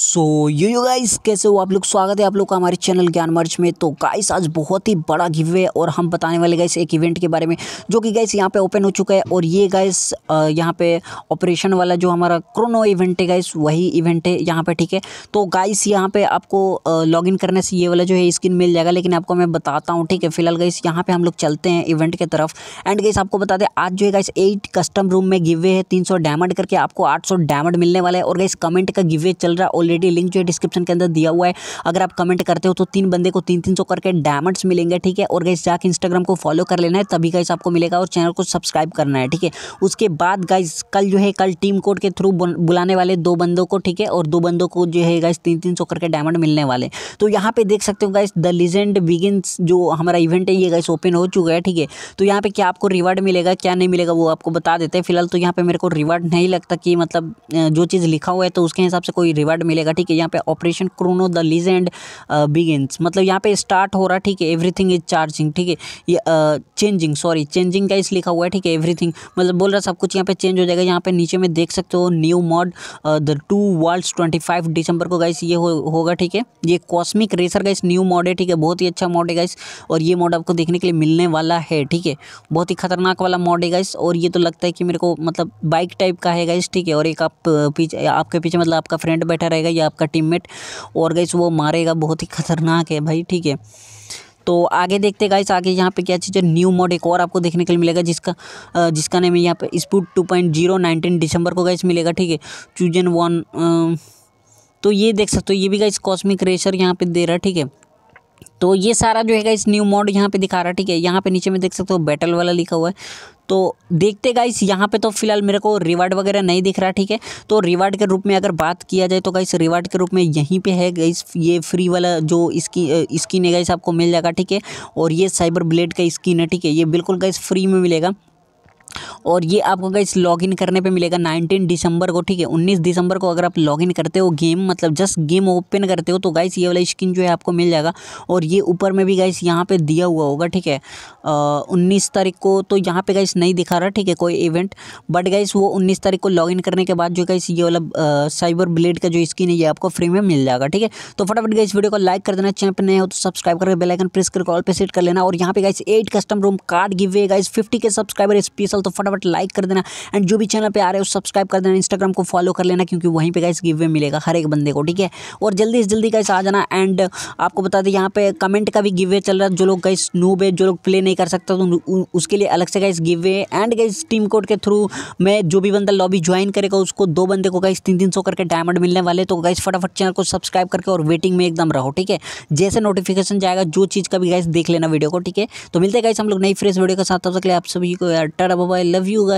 So you you guys कैसे हो आप लोग स्वागत है आप लोग का हमारे चैनल ज्ञान मर्च में तो गाइस आज बहुत ही बड़ा गिवे और हम बताने वाले गाइस एक इवेंट के बारे में जो कि गाइस यहाँ पे ओपन हो चुका है और ये गाइस यहाँ पे ऑपरेशन वाला जो हमारा क्रोनो इवेंट है गाइस वही इवेंट है यहाँ पे ठीक है तो गाइस यहाँ पे आपको इन करने से ये वाला जो है स्किन मिल जाएगा लेकिन आपको मैं बताता हूँ ठीक है फिलहाल गाइस यहाँ पर हम लोग चलते हैं इवेंट की तरफ एंड गाइस आपको बता दें आज जो है गाइस एट कस्टम रूम में गिवे है तीन डायमंड करके आपको आठ डायमंड मिलने वाला है और गाइस कमेंट का गिवे चल रहा है ऑलरेडी लिंक जो है डिस्क्रिप्शन के अंदर दिया हुआ है अगर आप कमेंट करते हो तो तीन बंदे को तीन तीन सौ करके डायमंड्स मिलेंगे ठीक है और गाइस जाकर इंस्टाग्राम को फॉलो कर लेना है तभी गाइस आपको मिलेगा और चैनल को सब्सक्राइब करना है ठीक है उसके बाद गाइस कल जो है कल टीम कोड के थ्रू बुलाने वाले दो बंदों को ठीक है और दो बंदों को जो है गाइस तीन तीन सौ करके डायमंड मिलने वाले तो यहाँ पे देख सकते हो गाइस द लीजेंड बिगिनस जो हमारा इवेंट है ये गाइस ओपन हो चुका है ठीक है तो यहाँ पे क्या आपको रिवार्ड मिलेगा क्या नहीं मिलेगा वो आपको बता देते हैं फिलहाल तो यहाँ पे मेरे को रिवार्ड नहीं लगता कि मतलब जो चीज़ लिखा हुआ है तो उसके हिसाब से कोई रिवार्ड मिलेगा ठीक है यहाँ पे operation chrono the legend begins मतलब यहाँ पे स्टार्ट हो रहा ठीक है एवरीथिंग इज चार्जिंग ठीक है ये चेंजिंग सॉरी चेंजिंग का इस लिखा हुआ है ठीक है एवरीथिंग मतलब बोल रहा सब कुछ यहाँ पे चेंज हो जाएगा यहाँ पे नीचे में देख सकते हो new mod the two world twenty five दिसंबर को गाइस ये होगा ठीक है ये cosmic racer guys new mod है ठीक है बहुत ही अच्छा मॉड है गाइस और ये मॉड आपको देखने के लिए मिलने वाला है ठीक है बहुत ही खतरनाक वाला मॉड है गाइस और ये तो लगता है कि मेरे को मतलब बाइक टाइप का है गाइस ठीक है और एक आप पीछे आपके पीछे मतलब आपका फ्रेंड बैठा रहेगा ये आपका टीममेट और गई वो मारेगा बहुत ही खतरनाक है भाई ठीक है तो आगे देखते गाइस आगे यहाँ पे क्या चीज़ है न्यू मॉड एक और आपको देखने के लिए मिलेगा जिसका जिसका नेम है यहाँ पे स्पूट टू पॉइंट जीरो नाइनटीन दिसंबर को गाइस मिलेगा ठीक है चूजन वन तो ये देख सकते हो ये भी गाइस कॉस्मिक रेशर यहाँ पे दे रहा है ठीक है तो ये सारा जो है इस न्यू मॉड यहाँ पे दिखा रहा है ठीक है यहाँ पे नीचे में देख सकते हो बैटल वाला लिखा हुआ है तो देखते गाइस यहाँ पे तो फिलहाल मेरे को रिवार्ड वगैरह नहीं दिख रहा ठीक है तो रिवार्ड के रूप में अगर बात किया जाए तो गाइस रिवार्ड के रूप में यहीं पे है गाइस ये फ्री वाला जो इसकी स्किन है गाइस आपको मिल जाएगा ठीक है और ये साइबर ब्लेड का स्किन है ठीक है ये बिल्कुल गाइस फ्री में मिलेगा और ये आपको गाइस लॉगिन करने पे मिलेगा 19 दिसंबर को ठीक है 19 दिसंबर को अगर आप लॉगिन करते हो गेम मतलब जस्ट गेम ओपन करते हो तो गाइस ये वाला स्किन जो है आपको मिल जाएगा और ये ऊपर में भी गाइस यहाँ पे दिया हुआ होगा ठीक है उन्नीस तारीख को तो यहाँ पे गाइस नहीं दिखा रहा ठीक है कोई इवेंट बट गाइस वो उन्नीस तारीख को इन करने के बाद जो गाइस ये वाला साइबर ब्लेड का जो स्किन है ये आपको फ्री में मिल जाएगा ठीक है तो फटाफट गाइस वीडियो को लाइक कर देना चैनल पर नहीं हो तो सब्सक्राइब करके बेलाइकन प्रेस करके ऑल पे सेट कर लेना और यहाँ पे guys at custom room card giveaway guys fifty K subscriber special तो फटाफट लाइक कर देना एंड जो भी चैनल पर आ रहे हो सब्सक्राइब कर देना इंस्टाग्राम को फॉलो कर लेना क्योंकि वहीं पर गाइस गिव मिलेगा हर एक बंदे को ठीक है और जल्दी से जल्दी गाइस आ जाना एंड आपको बता दें यहाँ पे कमेंट का भी गिव चल रहा है जो लोग गाइस नूब है जो लोग प्ले नहीं कर सकते तो उसके लिए अलग से guys give and guys team code के थ्रू मैं जो भी बंदा लॉबी ज्वाइन करेगा उसको दो बंदे को गाइस तीन तीन सौ करके डायमंड मिलने वाले तो गाइस फटाफट चैनल को सब्सक्राइब करके और वेटिंग में एकदम रहो ठीक है जैसे नोटिफिकेशन जाएगा जो चीज़ का भी गाइस देख लेना वीडियो को ठीक है तो मिलते गाइस हम लोग नई फ्रेश वीडियो के साथ तब तक आप सभी को यार Tata I Love you guys.